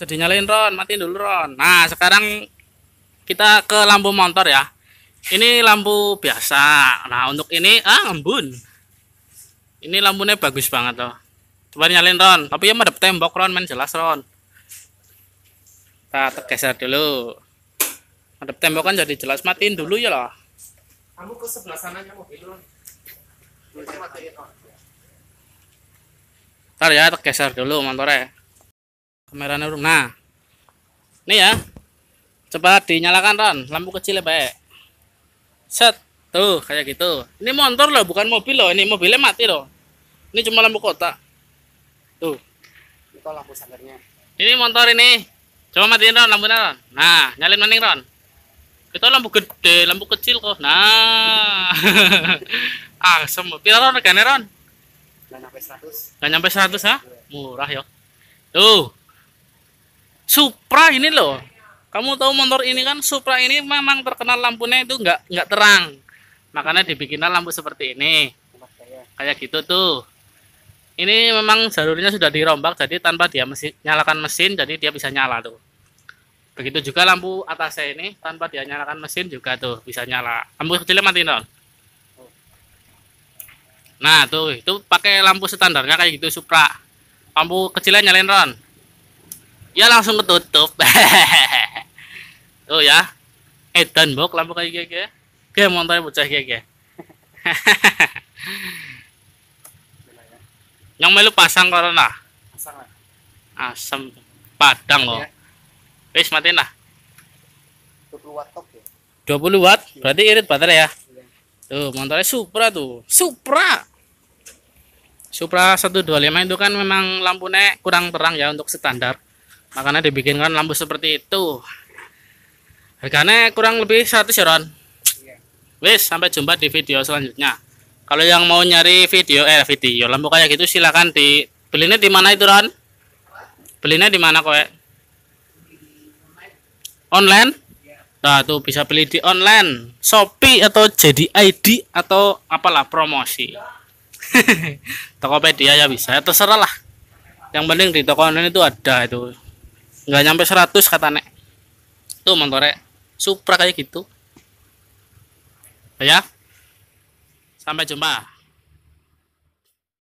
Sudah dinyalain Ron, matiin dulu Ron. Nah, sekarang kita ke lampu motor ya. Ini lampu biasa. Nah, untuk ini ah embun. Ini lampunya bagus banget loh. Coba nyalain Ron, tapi ya madep tembok Ron, main jelas Ron. Kita tergeser dulu. Madep tembok kan jadi jelas matiin dulu ya loh. Kamu ke sebelah sana aja mobil Ron. Ntar ya tergeser dulu motornya. Kameranya urung. Nah. Ini ya. Coba dinyalakan Ron, lampu kecil ya, baik, Set. Tuh, kayak gitu. Ini motor loh, bukan mobil loh. Ini mobilnya mati loh. Ini cuma lampu kotak. Tuh. Itu lampu sadarnya. Ini motor ini. Coba matiin Ron lampunya Ron. Nah, nyalin maning Ron. Kita lampu gede, lampu kecil kok. Nah. ah, semua. Pira Ron regane Ron? nyampe 100. Gak nyampe 100 ha? Murah yuk, Tuh. Supra ini loh kamu tahu motor ini kan Supra ini memang terkenal lampunya itu nggak nggak terang makanya dibikinlah lampu seperti ini kayak gitu tuh ini memang jalurnya sudah dirombak jadi tanpa dia mesin, nyalakan mesin jadi dia bisa nyala tuh begitu juga lampu atas saya ini tanpa dia nyalakan mesin juga tuh bisa nyala lampu kecilnya mati dong nah tuh itu pakai lampu standarnya kayak gitu Supra lampu kecilnya nyalain Ron ya langsung ketutup tuh ya edan eh, bok lampu kayak gini oke montornya bocah kayak yang melu pasang karena pasang asam padang kok iya. wis matiin lah 20 watt top ya 20 watt iya. berarti irit baterai ya iya. tuh montornya supra tuh supra Supra 125 itu kan memang lampunya kurang terang ya untuk standar makanya dibikinkan lampu seperti itu harganya kurang lebih 100 ya Ron iya. wis sampai jumpa di video selanjutnya kalau yang mau nyari video eh video lampu kayak gitu silahkan di belinya di mana itu Ron belinya di mana kowe online iya. nah tuh bisa beli di online Shopee atau jadi ID atau apalah promosi Tokopedia ya bisa terserah lah yang penting di toko online itu ada itu nggak nyampe 100 kata nek tuh motornya supra kayak gitu ya sampai jumpa